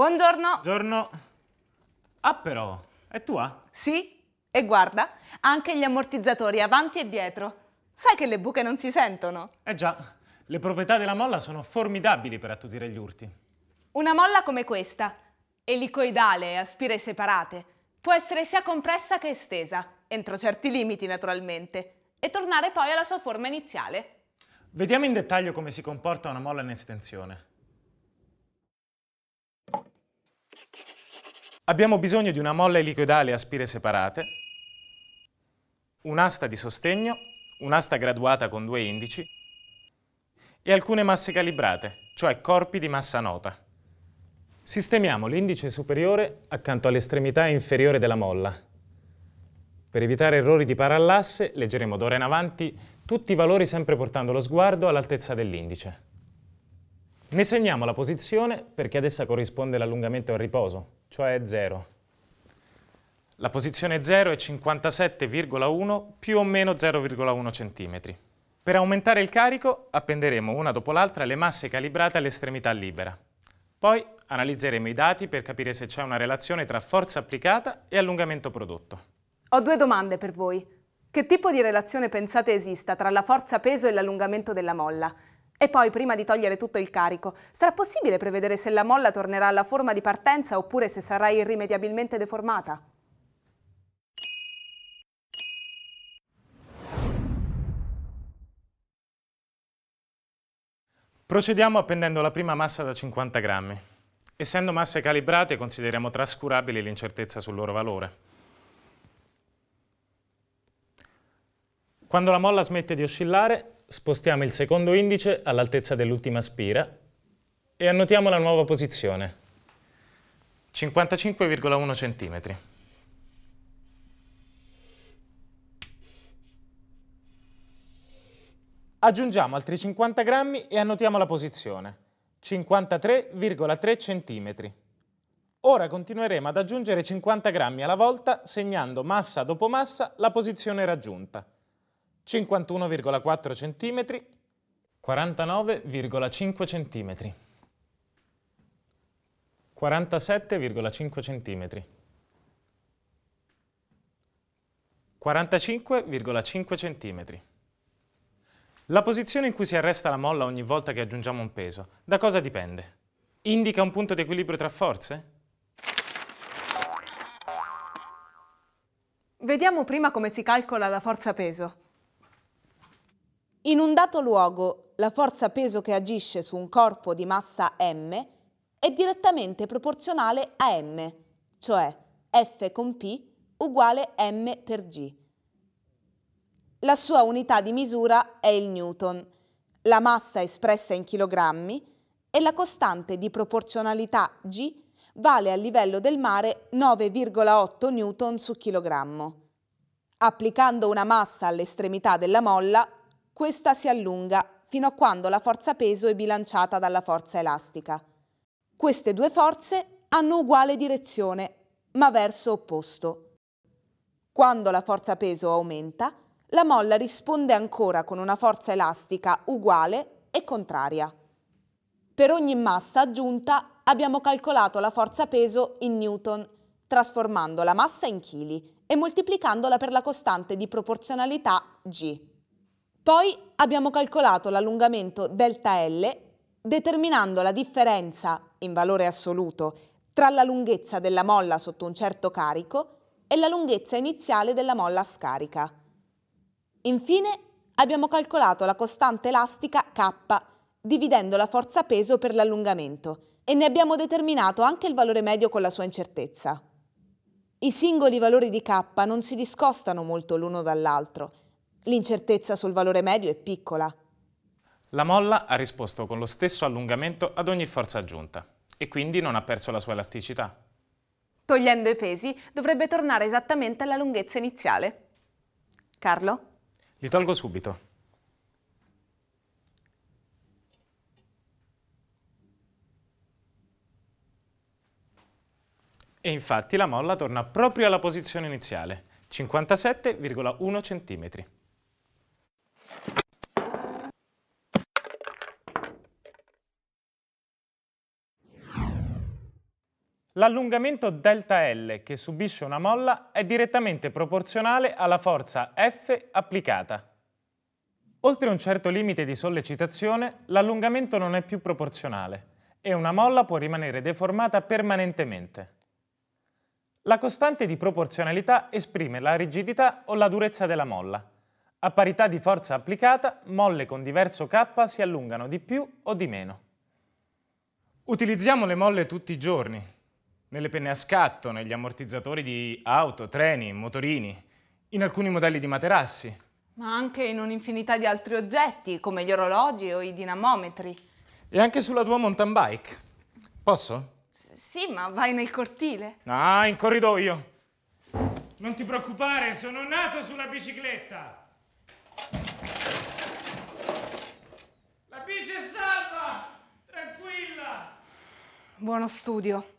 Buongiorno. Buongiorno. Ah però, è tua? Sì, e guarda, anche gli ammortizzatori avanti e dietro. Sai che le buche non si sentono? Eh già, le proprietà della molla sono formidabili per attutire gli urti. Una molla come questa, elicoidale e a spire separate, può essere sia compressa che estesa, entro certi limiti naturalmente, e tornare poi alla sua forma iniziale. Vediamo in dettaglio come si comporta una molla in estensione. Abbiamo bisogno di una molla elicoidale a spire separate, un'asta di sostegno, un'asta graduata con due indici e alcune masse calibrate, cioè corpi di massa nota. Sistemiamo l'indice superiore accanto all'estremità inferiore della molla. Per evitare errori di parallasse, leggeremo d'ora in avanti tutti i valori sempre portando lo sguardo all'altezza dell'indice. Ne segniamo la posizione perché ad essa corrisponde l'allungamento al riposo, cioè 0. La posizione 0 è 57,1 più o meno 0,1 cm. Per aumentare il carico appenderemo una dopo l'altra le masse calibrate all'estremità libera. Poi analizzeremo i dati per capire se c'è una relazione tra forza applicata e allungamento prodotto. Ho due domande per voi. Che tipo di relazione pensate esista tra la forza peso e l'allungamento della molla? E poi, prima di togliere tutto il carico, sarà possibile prevedere se la molla tornerà alla forma di partenza oppure se sarà irrimediabilmente deformata? Procediamo appendendo la prima massa da 50 grammi. Essendo masse calibrate, consideriamo trascurabili l'incertezza sul loro valore. Quando la molla smette di oscillare, Spostiamo il secondo indice all'altezza dell'ultima spira e annotiamo la nuova posizione. 55,1 cm. Aggiungiamo altri 50 grammi e annotiamo la posizione. 53,3 cm. Ora continueremo ad aggiungere 50 grammi alla volta segnando massa dopo massa la posizione raggiunta. 51,4 cm, 49,5 cm, 47,5 cm, 45,5 cm. La posizione in cui si arresta la molla ogni volta che aggiungiamo un peso, da cosa dipende? Indica un punto di equilibrio tra forze? Vediamo prima come si calcola la forza peso. In un dato luogo, la forza peso che agisce su un corpo di massa m è direttamente proporzionale a m, cioè f con p uguale m per g. La sua unità di misura è il newton, la massa espressa in chilogrammi e la costante di proporzionalità g vale al livello del mare 9,8 newton su chilogrammo. Applicando una massa all'estremità della molla questa si allunga fino a quando la forza peso è bilanciata dalla forza elastica. Queste due forze hanno uguale direzione, ma verso opposto. Quando la forza peso aumenta, la molla risponde ancora con una forza elastica uguale e contraria. Per ogni massa aggiunta abbiamo calcolato la forza peso in newton, trasformando la massa in chili e moltiplicandola per la costante di proporzionalità g. Poi abbiamo calcolato l'allungamento delta L determinando la differenza in valore assoluto tra la lunghezza della molla sotto un certo carico e la lunghezza iniziale della molla scarica. Infine abbiamo calcolato la costante elastica K dividendo la forza peso per l'allungamento e ne abbiamo determinato anche il valore medio con la sua incertezza. I singoli valori di K non si discostano molto l'uno dall'altro L'incertezza sul valore medio è piccola. La molla ha risposto con lo stesso allungamento ad ogni forza aggiunta e quindi non ha perso la sua elasticità. Togliendo i pesi dovrebbe tornare esattamente alla lunghezza iniziale. Carlo? Li tolgo subito. E infatti la molla torna proprio alla posizione iniziale, 57,1 cm. L'allungamento ΔL che subisce una molla è direttamente proporzionale alla forza F applicata. Oltre un certo limite di sollecitazione, l'allungamento non è più proporzionale e una molla può rimanere deformata permanentemente. La costante di proporzionalità esprime la rigidità o la durezza della molla. A parità di forza applicata, molle con diverso K si allungano di più o di meno. Utilizziamo le molle tutti i giorni, nelle penne a scatto, negli ammortizzatori di auto, treni, motorini, in alcuni modelli di materassi. Ma anche in un'infinità di altri oggetti, come gli orologi o i dinamometri. E anche sulla tua mountain bike. Posso? S sì, ma vai nel cortile. Ah, in corridoio. Non ti preoccupare, sono nato sulla bicicletta. La bici è salva! Tranquilla! Buono studio.